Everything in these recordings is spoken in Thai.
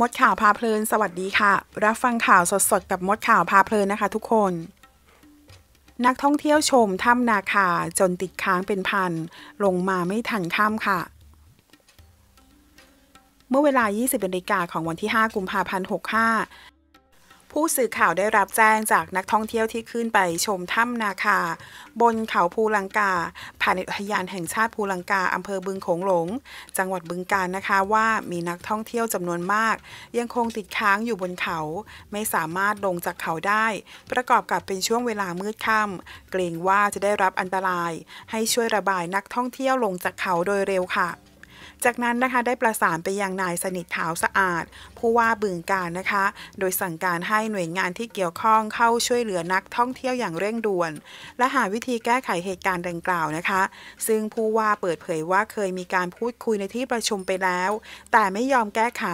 มดข่าวพาเพลิน สวัสดีค่ะ รับฟังข่าวสดๆกับมดข่าวพาเพลินนะคะทุกคน นักท่องเที่ยวชมถ้ำนาคาจนติดค้างเป็นพันลงมาไม่ทันข้ามค่ะ เมื่อเวลา 20นาฬิกาของวันที่ 5 กุมภาพันธ์65ผู้สื่อข่าวได้รับแจ้งจากนักท่องเที่ยวที่ขึ้นไปชมถ้ำนาคา บนเขาภูลังกา ภายในอุทยานแห่งชาติภูลังกาอำเภอบึงโขงหลง จังหวัดบึงกาฬนะคะว่ามีนักท่องเที่ยวจำนวนมาก ยังคงติดค้างอยู่บนเขา ไม่สามารถลงจากเขาได้ ประกอบกับเป็นช่วงเวลามืดค่ำเกรงว่าจะได้รับอันตราย ให้ช่วยระบายนักท่องเที่ยวลงจากเขาโดยเร็วค่ะจากนั้นนะคะได้ประสานไปยังนายสนิทเท้าสะอาดผู้ว่าบึงการนะคะ โดยสั่งการให้หน่วยงานที่เกี่ยวข้องเข้าช่วยเหลือนักท่องเที่ยวอย่างเร่งด่วน และหาวิธีแก้ไขเหตุการณ์ดังกล่าวนะคะ ซึ่งผู้ว่าเปิดเผยว่าเคยมีการพูดคุยในที่ประชุมไปแล้ว แต่ไม่ยอมแก้ไข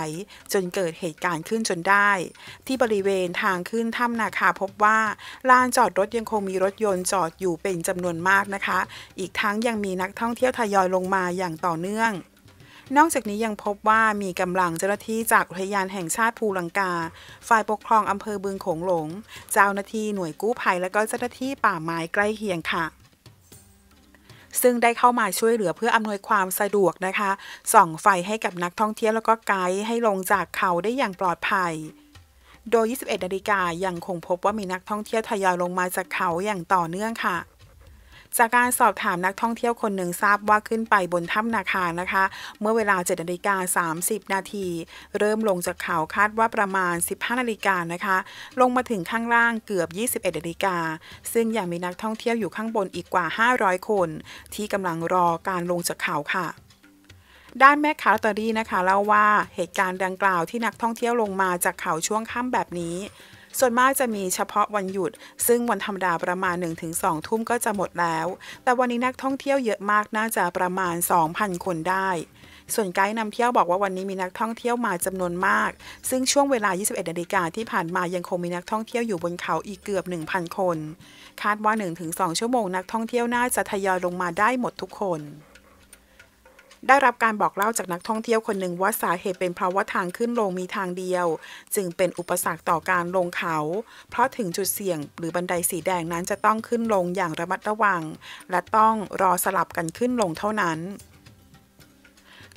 จนเกิดเหตุการณ์ขึ้นจนได้ ที่บริเวณทางขึ้นถ้ำนาคาพบว่าลานจอดรถยังคงมีรถยนต์จอดอยู่เป็นจำนวนมากนะคะ อีกทั้งยังมีนักท่องเที่ยวทยอยลงมาอย่างต่อเนื่องนอกจากนี้ยังพบว่ามีกำลังเจ้าหน้าที่จากอุทยานแห่งชาติภูลังกา ฝ่ายปกครองอำเภอบึงโขงหลง เจ้าหน้าที่หน่วยกู้ภัยและก็เจ้าหน้าที่ป่าไม้ใกล้เคียงค่ะ ซึ่งได้เข้ามาช่วยเหลือเพื่ออำนวยความสะดวกนะคะ ส่องไฟให้กับนักท่องเที่ยวแล้วก็ไกด์ให้ลงจากเขาได้อย่างปลอดภัย โดย 21 นาฬิกายังคงพบว่ามีนักท่องเที่ยวทยอยลงมาจากเขาอย่างต่อเนื่องค่ะจากการสอบถามนักท่องเที่ยวคนหนึ่งทราบว่าขึ้นไปบนถ้ำนาคานะคะ เมื่อเวลา7นาฬิกา30นาทีเริ่มลงจากเขาคาดว่าประมาณ 15นาฬิกานะคะ ลงมาถึงข้างล่างเกือบ21นาฬิกาซึ่งยังมีนักท่องเที่ยวอยู่ข้างบนอีกกว่า 500 คน ที่กำลังรอการลงจากเขาค่ะ ด้านแม่ค้าลอตเตอรี่นะคะเล่าว่าเหตุการณ์ดังกล่าวที่นักท่องเที่ยวลงมาจากเขาช่วงค่ำแบบนี้ส่วนมากจะมีเฉพาะวันหยุด ซึ่งวันธรรมดาประมาณ 1-2ทุ่มก็จะหมดแล้ว แต่วันนี้นักท่องเที่ยวเยอะมากน่าจะประมาณ 2,000 คนได้ ส่วนไกด์นำเที่ยวบอกว่าวันนี้มีนักท่องเที่ยวมาจำนวนมากซึ่งช่วงเวลา21นาฬิกาที่ผ่านมายังคงมีนักท่องเที่ยวอยู่บนเขาอีกเกือบ1,000คนคาดว่า1-2ชั่วโมงนักท่องเที่ยวน่าจะทยอยลงมาได้หมดทุกคนได้รับการบอกเล่าจากนักท่องเที่ยวคนหนึ่งว่าสาเหตุเป็นเพราะว่าทางขึ้นลงมีทางเดียว จึงเป็นอุปสรรคต่อการลงเขา เพราะถึงจุดเสี่ยงหรือบันไดสีแดงนั้นจะต้องขึ้นลงอย่างระมัดระวัง และต้องรอสลับกันขึ้นลงเท่านั้น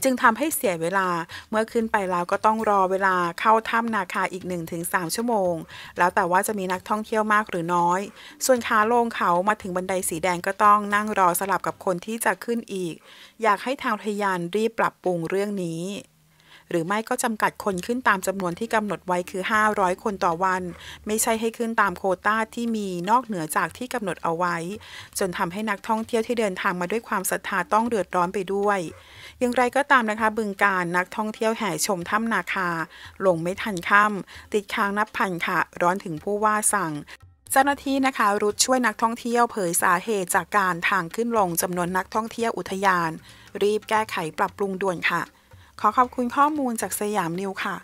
จึงทำให้เสียเวลา เมื่อขึ้นไปแล้วก็ต้องรอเวลาเข้าถ้ำนาคาอีก 1-3 ชั่วโมง แล้วแต่ว่าจะมีนักท่องเที่ยวมากหรือน้อย ส่วนขาลงเขามาถึงบันไดสีแดงก็ต้องนั่งรอสลับกับคนที่จะขึ้นอีก อยากให้ทางทยานรีบปรับปรุงเรื่องนี้หรือไม่ก็จำกัดคนขึ้นตามจำนวนที่กำหนดไว้คือ 500 คนต่อวัน ไม่ใช่ให้ขึ้นตามโคต้าที่มีนอกเหนือจากที่กำหนดเอาไว้ จนทำให้นักท่องเที่ยวที่เดินทางมาด้วยความศรัทธาต้องเดือดร้อนไปด้วย อย่างไรก็ตามนะคะบึงการนักท่องเที่ยวแห่ชมถ้ำนาคา ลงไม่ทันค่ำติดค้างนับพันค่ะ ร้อนถึงผู้ว่าสั่ง เจ้าหน้าที่นะคะ รุดช่วยนักท่องเที่ยวเผยสาเหตุจากการทางขึ้นลงจำนวนนักท่องเที่ยวอุทยาน รีบแก้ไขปรับปรุงด่วนค่ะขอขอบคุณข้อมูลจากสยามนิวค่ะ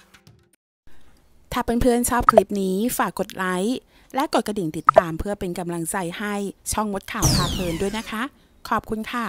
ถ้าเเพื่อนๆชอบคลิปนี้ฝากกดไลค์และกดกระดิ่งติดตามเพื่อเป็นกำลังใจให้ช่องมดข่าวพาเพลินด้วยนะคะ ขอบคุณค่ะ